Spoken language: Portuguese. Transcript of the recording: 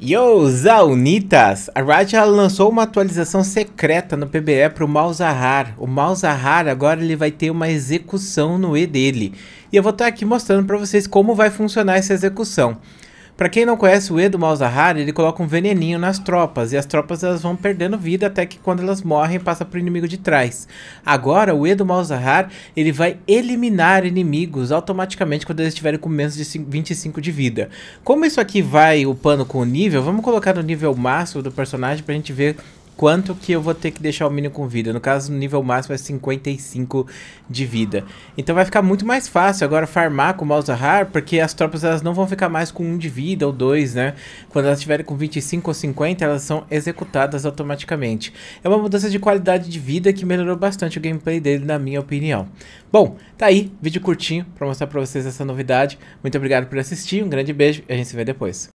Yo, Zaunitas! A Riot lançou uma atualização secreta no PBE para o Malzahar. O Malzahar agora ele vai ter uma execução no E dele. E eu vou estar aqui mostrando para vocês como vai funcionar essa execução. Para quem não conhece o Edo Malzahar, ele coloca um veneninho nas tropas, e as tropas elas vão perdendo vida até que quando elas morrem passa para o inimigo de trás. Agora, o Edo Malzahar, ele vai eliminar inimigos automaticamente quando eles estiverem com menos de 25 de vida. Como isso aqui vai upando com o nível, vamos colocar no nível máximo do personagem para a gente ver quanto que eu vou ter que deixar o minion com vida. No caso, no nível máximo é 55 de vida. Então vai ficar muito mais fácil agora farmar com o Malzahar, porque as tropas elas não vão ficar mais com 1 de vida ou 2, né? Quando elas estiverem com 25 ou 50, elas são executadas automaticamente. É uma mudança de qualidade de vida que melhorou bastante o gameplay dele, na minha opinião. Bom, tá aí, vídeo curtinho para mostrar para vocês essa novidade. Muito obrigado por assistir, um grande beijo e a gente se vê depois.